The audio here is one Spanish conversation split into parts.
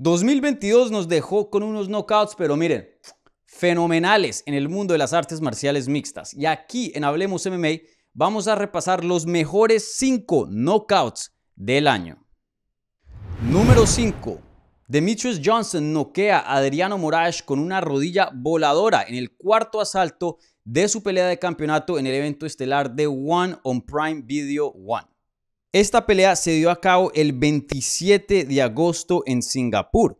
2022 nos dejó con unos knockouts, pero miren, fenomenales en el mundo de las artes marciales mixtas. Y aquí en Hablemos MMA vamos a repasar los mejores 5 knockouts del año. Número 5. Demetrius Johnson noquea a Adriano Moraes con una rodilla voladora en el cuarto asalto de su pelea de campeonato en el evento estelar de One on Prime Video One. Esta pelea se dio a cabo el 27 de agosto en Singapur.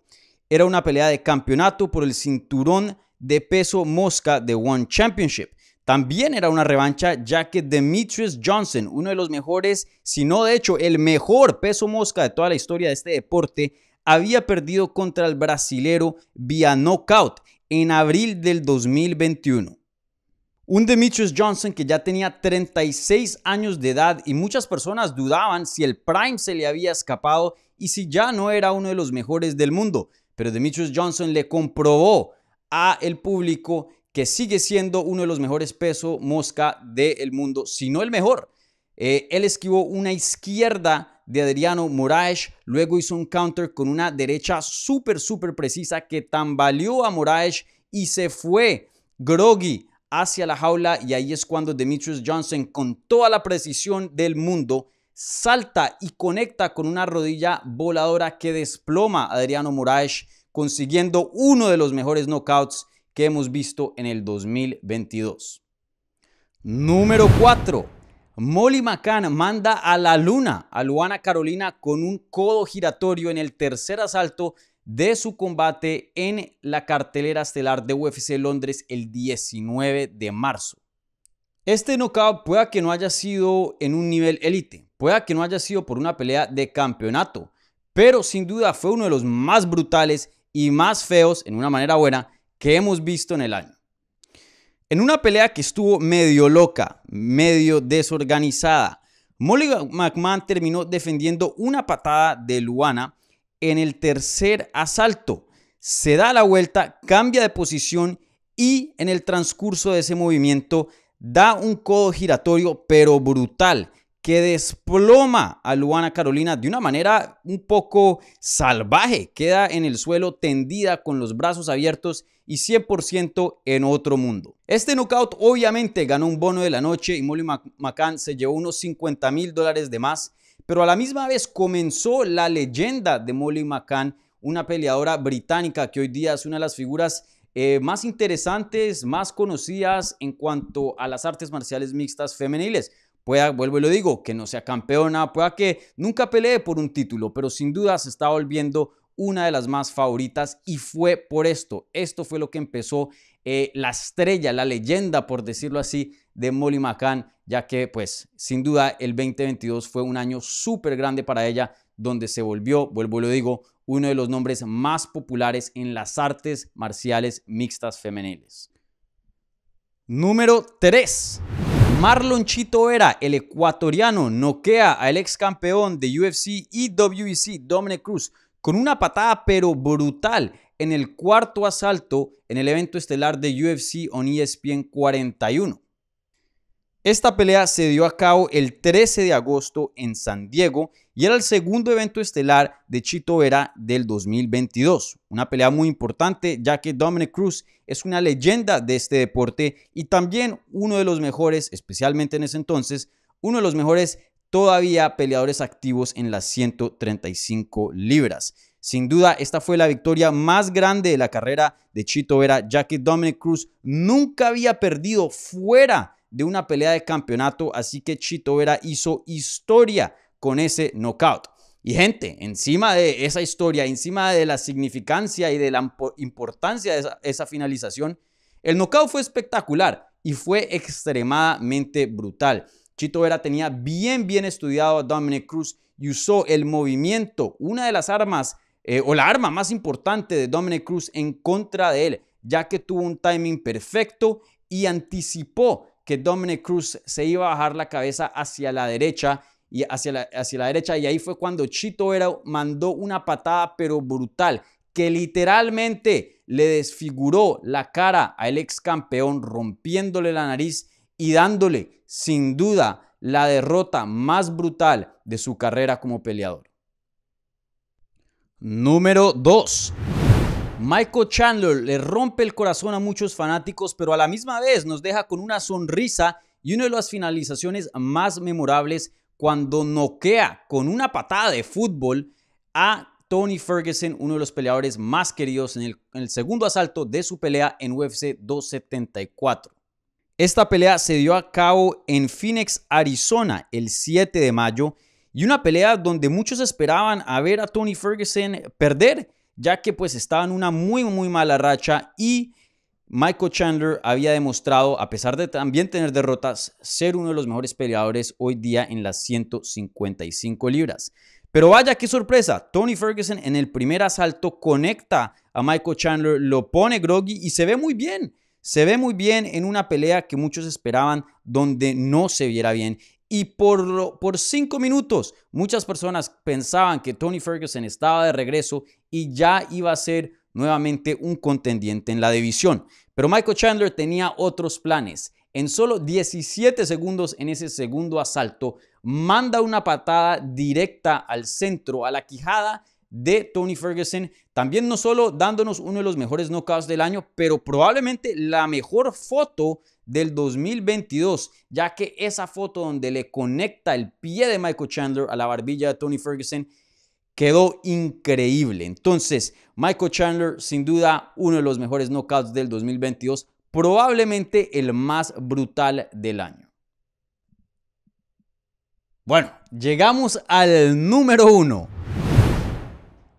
Era una pelea de campeonato por el cinturón de peso mosca de One Championship. También era una revancha ya que Demetrius Johnson, uno de los mejores, si no de hecho el mejor peso mosca de toda la historia de este deporte, había perdido contra el brasilero vía knockout en abril del 2021. Un Demetrius Johnson que ya tenía 36 años de edad y muchas personas dudaban si el prime se le había escapado y si ya no era uno de los mejores del mundo. Pero Demetrius Johnson le comprobó a el público que sigue siendo uno de los mejores peso mosca del mundo, si no el mejor. Eh, él esquivó una izquierda de Adriano Moraes, luego hizo un counter con una derecha súper, súper precisa que tambaleó a Moraes y se fue groggy hacia la jaula y ahí es cuando Demetrius Johnson con toda la precisión del mundo salta y conecta con una rodilla voladora que desploma a Adriano Moraes consiguiendo uno de los mejores knockouts que hemos visto en el 2022. Número 4. Molly McCann manda a la luna a Luana Carolina con un codo giratorio en el tercer asalto de su combate en la cartelera estelar de UFC Londres el 19 de marzo. Este knockout pueda que no haya sido en un nivel élite, pueda que no haya sido por una pelea de campeonato, pero sin duda fue uno de los más brutales y más feos, en una manera buena, que hemos visto en el año. En una pelea que estuvo medio loca, medio desorganizada, Molly McMahon terminó defendiendo una patada de Luana en el tercer asalto. Se da la vuelta, cambia de posición y en el transcurso de ese movimiento da un codo giratorio pero brutal que desploma a Luana Carolina de una manera un poco salvaje. Queda en el suelo tendida con los brazos abiertos y 100% en otro mundo. Este knockout obviamente ganó un bono de la noche y Molly McCann se llevó unos 50 mil dólares de más pero a la misma vez comenzó la leyenda de Molly McCann, una peleadora británica que hoy día es una de las figuras eh, más interesantes, más conocidas en cuanto a las artes marciales mixtas femeniles. Pueda, vuelvo y lo digo, que no sea campeona, pueda que nunca pelee por un título, pero sin duda se está volviendo una de las más favoritas y fue por esto. Esto fue lo que empezó eh, la estrella, la leyenda, por decirlo así, de Molly McCann ya que pues sin duda el 2022 fue un año súper grande para ella, donde se volvió, vuelvo y lo digo, uno de los nombres más populares en las artes marciales mixtas femeniles. Número 3. Marlon Chito era el ecuatoriano, noquea al ex campeón de UFC y WEC, Dominic Cruz, con una patada pero brutal en el cuarto asalto en el evento estelar de UFC on ESPN 41. Esta pelea se dio a cabo el 13 de agosto en San Diego y era el segundo evento estelar de Chito Vera del 2022. Una pelea muy importante ya que Dominic Cruz es una leyenda de este deporte y también uno de los mejores, especialmente en ese entonces, uno de los mejores todavía peleadores activos en las 135 libras. Sin duda, esta fue la victoria más grande de la carrera de Chito Vera, ya que Dominic Cruz nunca había perdido fuera de una pelea de campeonato, así que Chito Vera hizo historia con ese knockout. Y gente, encima de esa historia, encima de la significancia y de la importancia de esa, finalización, el knockout fue espectacular y fue extremadamente brutal. Chito Vera tenía bien, bien estudiado a Dominic Cruz y usó el movimiento, una de las armas eh, o la arma más importante de Dominic Cruz en contra de él, ya que tuvo un timing perfecto y anticipó que Dominic Cruz se iba a bajar la cabeza hacia la derecha y hacia la, derecha y ahí fue cuando Chito era mandó una patada pero brutal que literalmente le desfiguró la cara al ex campeón rompiéndole la nariz y dándole sin duda la derrota más brutal de su carrera como peleador. Número 2. Michael Chandler le rompe el corazón a muchos fanáticos, pero a la misma vez nos deja con una sonrisa y una de las finalizaciones más memorables cuando noquea con una patada de fútbol a Tony Ferguson, uno de los peleadores más queridos en el, segundo asalto de su pelea en UFC 274. Esta pelea se dio a cabo en Phoenix, Arizona, el 7 de mayo, y una pelea donde muchos esperaban a ver a Tony Ferguson perder, ya que pues estaba en una muy muy mala racha y Michael Chandler había demostrado, a pesar de también tener derrotas, ser uno de los mejores peleadores hoy día en las 155 libras. Pero vaya, qué sorpresa. Tony Ferguson en el primer asalto conecta a Michael Chandler, lo pone groggy y se ve muy bien. Se ve muy bien en una pelea que muchos esperaban donde no se viera bien. Y por, por cinco minutos, muchas personas pensaban que Tony Ferguson estaba de regreso y ya iba a ser nuevamente un contendiente en la división. Pero Michael Chandler tenía otros planes. En solo 17 segundos en ese segundo asalto, manda una patada directa al centro, a la quijada de Tony Ferguson, también no solo dándonos uno de los mejores knockouts del año, pero probablemente la mejor foto del 2022, ya que esa foto donde le conecta el pie de Michael Chandler a la barbilla de Tony Ferguson quedó increíble. Entonces, Michael Chandler, sin duda, uno de los mejores knockouts del 2022, probablemente el más brutal del año. Bueno, llegamos al número uno.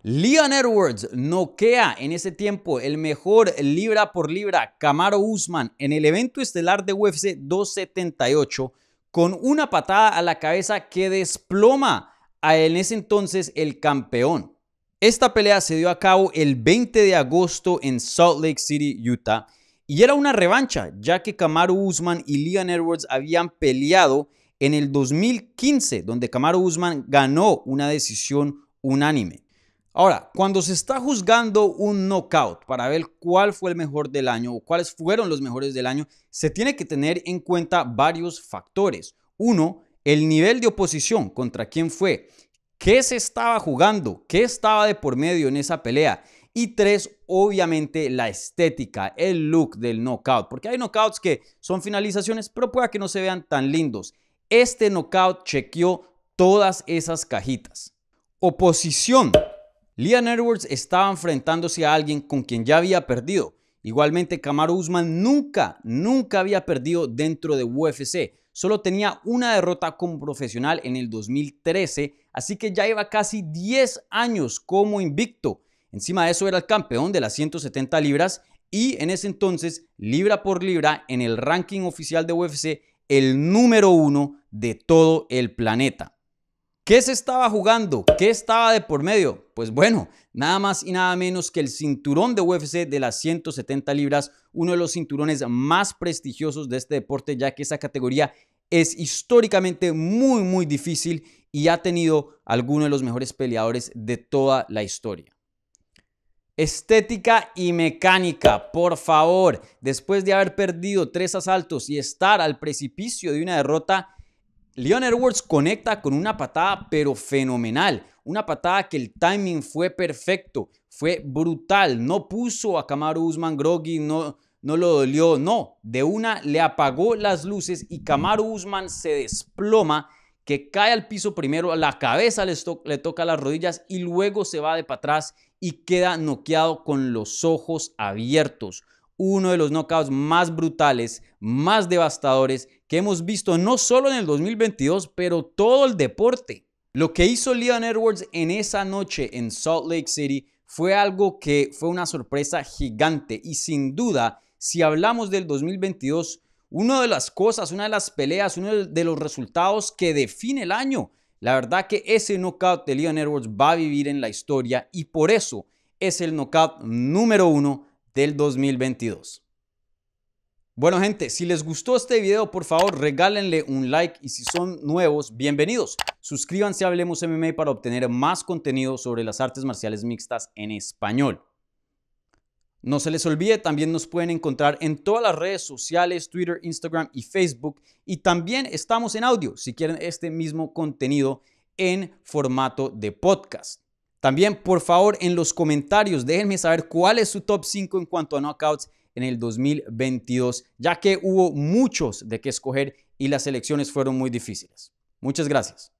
Leon Edwards noquea en ese tiempo el mejor libra por libra Camaro Usman en el evento estelar de UFC 278 con una patada a la cabeza que desploma a en ese entonces el campeón. Esta pelea se dio a cabo el 20 de agosto en Salt Lake City, Utah, y era una revancha, ya que Camaro Usman y Leon Edwards habían peleado en el 2015, donde Camaro Usman ganó una decisión unánime. Ahora, cuando se está juzgando un knockout para ver cuál fue el mejor del año o cuáles fueron los mejores del año, se tiene que tener en cuenta varios factores. Uno, el nivel de oposición contra quién fue, qué se estaba jugando, qué estaba de por medio en esa pelea. Y tres, obviamente la estética, el look del knockout, porque hay knockouts que son finalizaciones, pero pueda que no se vean tan lindos. Este knockout chequeó todas esas cajitas. Oposición Leon Edwards estaba enfrentándose a alguien con quien ya había perdido. Igualmente, Camaro Usman nunca, nunca había perdido dentro de UFC. Solo tenía una derrota como profesional en el 2013, así que ya iba casi 10 años como invicto. Encima de eso era el campeón de las 170 libras y en ese entonces, libra por libra, en el ranking oficial de UFC, el número uno de todo el planeta. ¿Qué se estaba jugando? ¿Qué estaba de por medio? Pues bueno, nada más y nada menos que el cinturón de UFC de las 170 libras, uno de los cinturones más prestigiosos de este deporte, ya que esa categoría es históricamente muy, muy difícil y ha tenido algunos de los mejores peleadores de toda la historia. Estética y mecánica, por favor, después de haber perdido tres asaltos y estar al precipicio de una derrota, Leon Edwards conecta con una patada pero fenomenal, una patada que el timing fue perfecto, fue brutal, no puso a Kamaru Usman Groggy, no, no lo dolió, no, de una le apagó las luces y Kamaru Usman se desploma, que cae al piso primero, la cabeza le, le toca las rodillas y luego se va de para atrás y queda noqueado con los ojos abiertos uno de los knockouts más brutales, más devastadores que hemos visto no solo en el 2022, pero todo el deporte. Lo que hizo Leon Edwards en esa noche en Salt Lake City fue algo que fue una sorpresa gigante y sin duda, si hablamos del 2022, una de las cosas, una de las peleas, uno de los resultados que define el año. La verdad que ese knockout de Leon Edwards va a vivir en la historia y por eso es el knockout número uno del 2022. Bueno gente, si les gustó este video, por favor regálenle un like y si son nuevos, bienvenidos. Suscríbanse a Hablemos MMA para obtener más contenido sobre las artes marciales mixtas en español. No se les olvide, también nos pueden encontrar en todas las redes sociales, Twitter, Instagram y Facebook. Y también estamos en audio, si quieren este mismo contenido en formato de podcast. También, por favor, en los comentarios déjenme saber cuál es su top 5 en cuanto a knockouts en el 2022, ya que hubo muchos de qué escoger y las elecciones fueron muy difíciles. Muchas gracias.